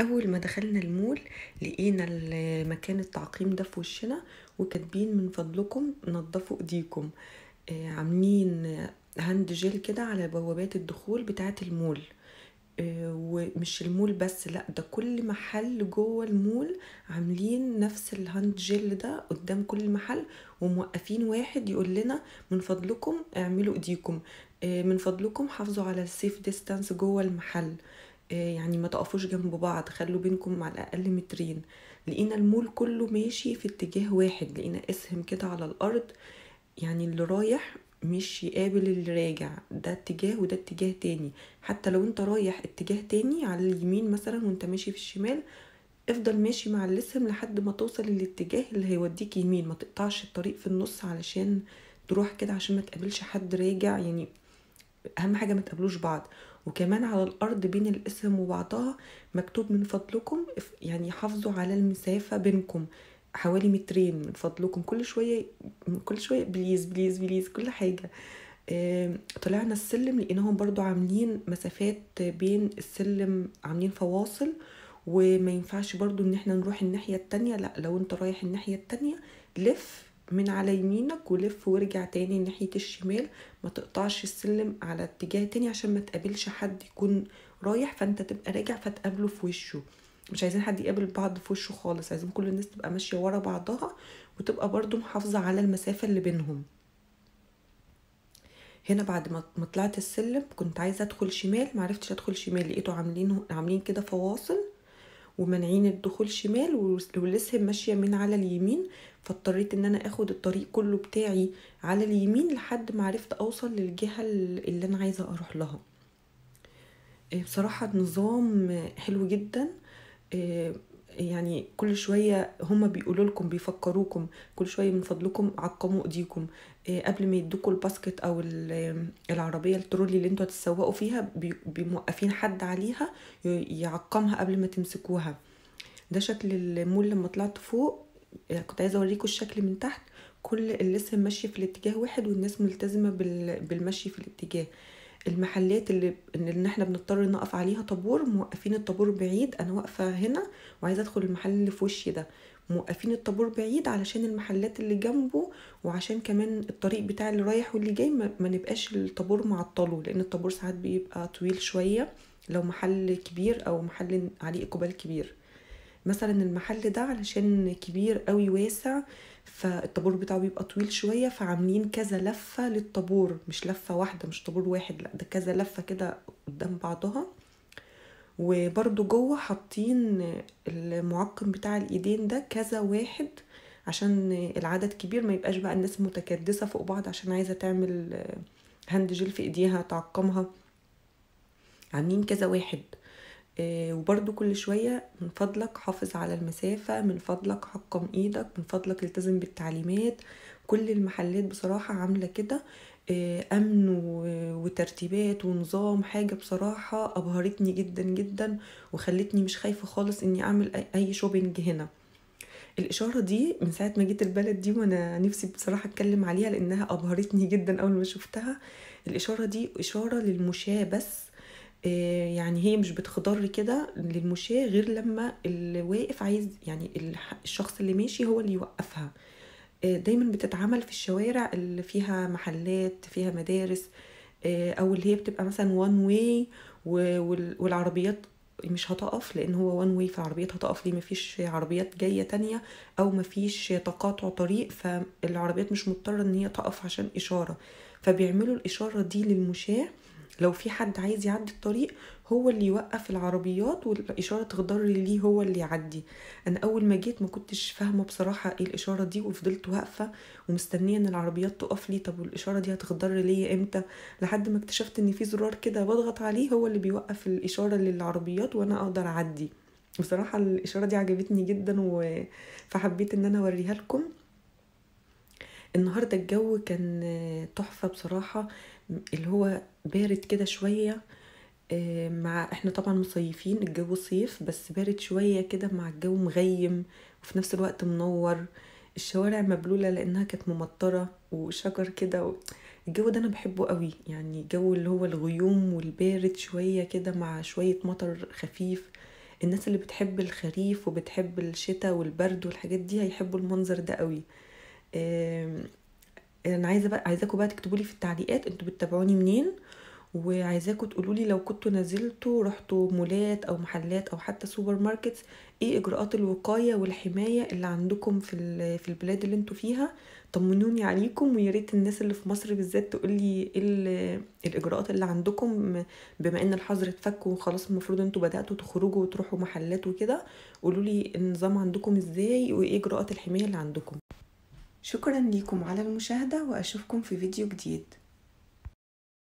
اول ما دخلنا المول لقينا مكان التعقيم ده في وشنا وكاتبين من فضلكم نظفوا ايديكم آه، عاملين هاند جيل كده على بوابات الدخول بتاعه المول آه، ومش المول بس لا ده كل محل جوه المول عاملين نفس الهاند جيل ده قدام كل محل وموقفين واحد يقول لنا من فضلكم اعملوا ايديكم آه، من فضلكم حافظوا على السيف ديستانس جوه المحل آه، يعني ما تقفوش جنب بعض خلوا بينكم على الاقل مترين لقينا المول كله ماشي في اتجاه واحد لقينا اسهم كده على الارض يعني اللي رايح مش يقابل اللي راجع ده اتجاه وده اتجاه تاني حتى لو انت رايح اتجاه تاني على اليمين مثلا وانت ماشي في الشمال افضل ماشي مع الاسهم لحد ما توصل للاتجاه اللي هيوديك يمين ما تقطعش الطريق في النص علشان تروح كده عشان ما تقابلش حد راجع يعني اهم حاجه ما تقابلوش بعض وكمان على الارض بين الاسم وبعضها مكتوب من فضلكم يعني حافظوا على المسافه بينكم حوالي مترين من فضلكم كل شويه كل شويه بليز بليز بليز كل حاجه طلعنا السلم لانهم برضو عاملين مسافات بين السلم عاملين فواصل وما ينفعش برضو ان احنا نروح الناحية التانية لا لو انت رايح الناحية التانية لف من على يمينك ولف وارجع تاني ناحية الشمال ما تقطعش السلم على اتجاه تاني عشان ما تقابلش حد يكون رايح فانت تبقى راجع فتقابله في وشه مش عايزين حد يقابل بعض في وشه خالص عايزين كل الناس تبقى ماشية ورا بعضها وتبقى برضو محافظة على المسافة اللي بينهم هنا بعد ما طلعت السلم كنت عايزه ادخل شمال معرفتش ادخل شمال لقيته عاملين عاملين كده فواصل ومانعين الدخول شمال والاسهم ماشيه من على اليمين فاضطريت ان انا اخد الطريق كله بتاعي على اليمين لحد ما عرفت اوصل للجهه اللي انا عايزه اروح لها آه، بصراحه نظام حلو جدا آه، يعني كل شويه هما بيقولوا لكم بيفكروكم كل شويه من فضلكم عقموا ايديكم آه، قبل ما يدوكوا الباسكت او آه، العربيه الترولي اللي انتوا هتتسوقوا فيها بموقفين حد عليها يعقمها قبل ما تمسكوها ده شكل المول لما طلعت فوق آه، كنت عايزه اوريكم الشكل من تحت كل اللسه ماشيه في الاتجاه واحد والناس ملتزمه بالمشي في الاتجاه المحلات اللي ان احنا بنضطر نقف عليها طابور موقفين الطابور بعيد انا واقفه هنا وعايزه ادخل المحل اللي في وشي ده موقفين الطابور بعيد علشان المحلات اللي جنبه وعشان كمان الطريق بتاع اللي رايح واللي جاي ما نبقاش الطابور معطله لان الطابور ساعات بيبقى طويل شويه لو محل كبير او محل عليه اقبال كبير مثلا المحل ده علشان كبير قوي واسع فالطابور بتاعه بيبقى طويل شويه فعاملين كذا لفه للطابور مش لفه واحده مش طابور واحد لا ده كذا لفه كده قدام بعضها وبرضو جوه حاطين المعقم بتاع الايدين ده كذا واحد عشان العدد كبير ما يبقاش بقى الناس متكدسه فوق بعض عشان عايزه تعمل هاند جيل في ايديها تعقمها عاملين كذا واحد آه، وبرده كل شوية من فضلك حافظ على المسافة من فضلك حكم ايدك من فضلك التزم بالتعليمات كل المحلات بصراحة عاملة كده آه، امن وترتيبات ونظام حاجه بصراحه ابهرتني جدا جدا وخلتني مش خايفه خالص اني اعمل اي شوبينج هنا الاشاره دي من ساعه ما جيت البلد دي وانا نفسي بصراحه اتكلم عليها لانها ابهرتني جدا اول ما شفتها الاشاره دي اشاره للمشاه بس آه، يعني هي مش بتخضر كده للمشاة غير لما اللي واقف عايز يعني الشخص اللي ماشي هو اللي يوقفها آه، دايما بتتعمل في الشوارع اللي فيها محلات فيها مدارس آه، او اللي هي بتبقى مثلا وان واي والعربيات مش هتقف لان هو وان واي فالعربيات هتقف ليه مفيش عربيات جايه تانية او مفيش تقاطع طريق فالعربيات مش مضطره ان هي تقف عشان اشاره فبيعملوا الاشاره دي للمشاه لو في حد عايز يعدي الطريق هو اللي يوقف العربيات والإشارة تخضر ليه هو اللي يعدي أنا أول ما جيت ما كنتش فاهمة بصراحة إيه الإشارة دي وفضلت واقفة ومستنية إن العربيات تقف لي طب والإشارة دي هتخضر ليا إمتى لحد ما اكتشفت إن في زرار كده بضغط عليه هو اللي بيوقف الإشارة للعربيات وأنا أقدر أعدي بصراحة الإشارة دي عجبتني جدا و... فحبيت إن أنا أوريها لكم النهاردة الجو كان تحفة بصراحة اللي هو بارد كده شويه آه، مع احنا طبعا مصيفين الجو صيف بس بارد شويه كده مع الجو مغيم وفي نفس الوقت منور الشوارع مبلوله لانها كانت ممطره وشجر كده و... الجو ده انا بحبه قوي يعني جو اللي هو الغيوم والبارد شويه كده مع شويه مطر خفيف الناس اللي بتحب الخريف وبتحب الشتاء والبرد والحاجات دي هيحبوا المنظر ده قوي انا عايزه بقى عايزاكم بقى تكتبوا لي في التعليقات انتوا بتتابعوني منين وعايزاكم تقولوا لي لو كنتوا نزلتوا رحتوا مولات او محلات او حتى سوبر ماركت ايه اجراءات الوقايه والحمايه اللي عندكم في في البلاد اللي انتوا فيها طمنوني عليكم ويا ريت الناس اللي في مصر بالذات تقول لي ايه الاجراءات اللي عندكم بما ان الحظر اتفك وخلاص المفروض انتوا بداتوا تخرجوا وتروحوا محلات وكده قولوا لي النظام عندكم ازاي وايه اجراءات الحمايه اللي عندكم شكرا لكم على المشاهدة وأشوفكم في فيديو جديد